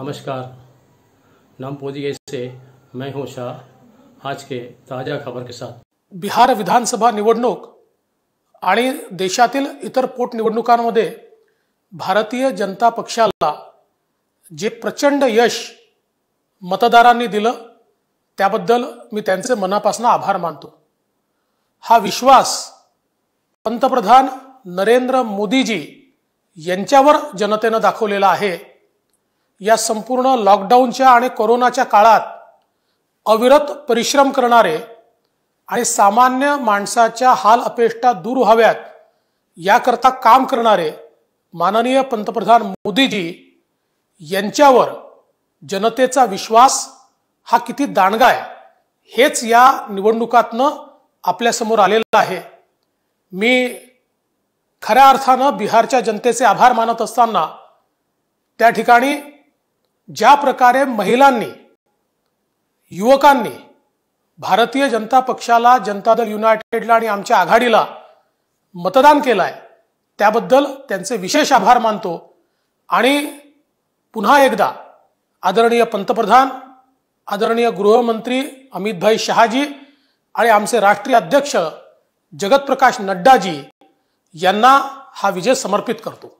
नमस्कार नाम पोदी से मैं हूं शाह आज के ताजा खबर के साथ बिहार विधानसभा निवडणूक आणि देशातील इतर पोटनिवडणुकांमध्ये भारतीय जनता पक्षाला जे प्रचंड यश मतदारांनी दिलं त्याबद्दल मी त्यांचे मनापासून आभार मानतो हा विश्वास पंतप्रधान नरेंद्र मोदीजी यांच्यावर जनतेनं दाखवलेला आहे या संपूर्ण लॉकडाऊनच्या आणि कोरोनाच्या काळात अविरत परिश्रम करणारे आणि सामान्य माणसाच्या हाल अपेष्टा दूर व्हाव्यात याकरता काम करणारे माननीय पंतप्रधान मोदीजी यांच्यावर जनतेचा विश्वास हा किती दांडगा आहे हेच या निवडणुकातनं आपल्यासमोर आलेलं आहे मी खऱ्या अर्थानं बिहारच्या जनतेचे आभार मानत असताना त्या ठिकाणी ज्या प्रकारे महिलांनी युवकांनी भारतीय जनता पक्षाला जनता दल युनायटेडला आणि आमच्या आघाडीला मतदान केलं आहे त्याबद्दल त्यांचे विशेष आभार मानतो आणि पुन्हा एकदा आदरणीय पंतप्रधान आदरणीय गृहमंत्री अमितभाई शहाजी आणि आमचे राष्ट्रीय अध्यक्ष प्रकाश नड्डाजी यांना हा विजय समर्पित करतो